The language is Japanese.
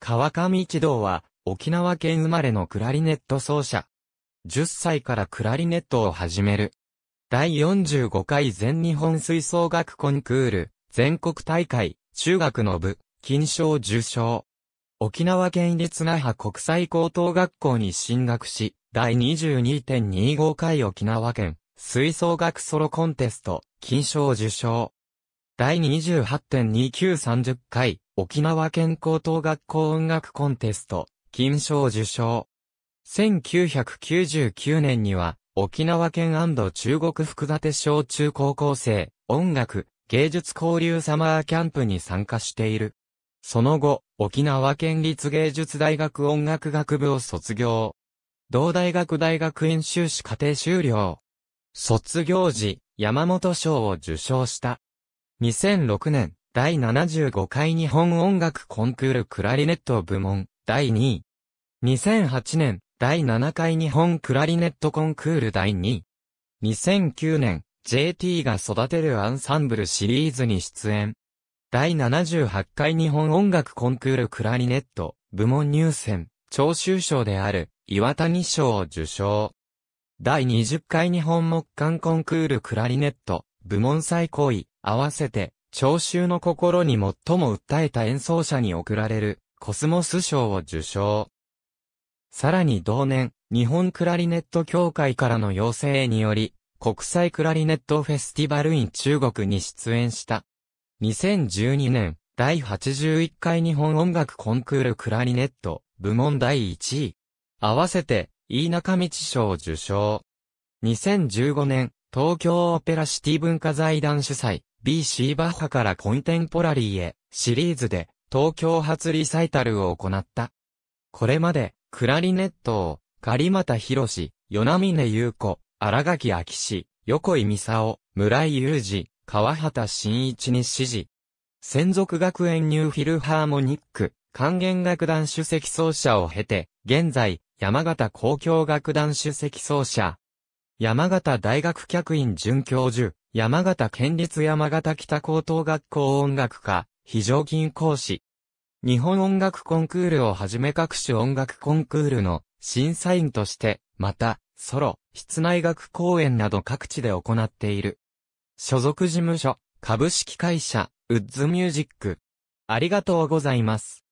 川上一同は、沖縄県生まれのクラリネット奏者。10歳からクラリネットを始める。第45回全日本吹奏楽コンクール、全国大会、中学の部、金賞受賞。沖縄県立那覇国際高等学校に進学し、第22.25回沖縄県吹奏楽ソロコンテスト、金賞受賞。第28.2930回沖縄県高等学校音楽コンテスト、金賞受賞。1999年には、沖縄県中国福立小中高校生、音楽、芸術交流サマーキャンプに参加している。その後、沖縄県立芸術大学音楽学部を卒業。同大学大学院修士課程修了。卒業時、山本賞を受賞した。2006年、第75回日本音楽コンクールクラリネット部門、第2位。2008年、第7回日本クラリネットコンクール第2位。2009年、JT が育てるアンサンブルシリーズに出演。第78回日本音楽コンクールクラリネット部門入選、聴衆賞である岩谷賞を受賞。第20回日本木管コンクールクラリネット部門最高位合わせて聴衆の心に最も訴えた演奏者に贈られるコスモス賞を受賞。さらに同年、日本クラリネット協会からの要請により、国際クラリネットフェスティバルイン中国に出演した。2012年、第81回日本音楽コンクールクラリネット部門第1位。合わせて、飯中道賞を受賞。2015年、東京オペラシティ文化財団主催、B.C. バッハからコンテンポラリーへシリーズで東京初リサイタルを行った。これまでクラリネットを狩俣博士、与那峰優子、荒垣明氏、横井美沙村井雄二、川畑真一に指示。専属学園ニューフィルハーモニック、管弦楽団主席奏者を経て、現在、山形公共楽団主席奏者。山形大学客員准教授、山形県立山形北高等学校音楽科、非常勤講師。日本音楽コンクールをはじめ各種音楽コンクールの審査員として、また、ソロ、室内楽公演など各地で行っている。所属事務所、株式会社、ウッズミュージック。ありがとうございます。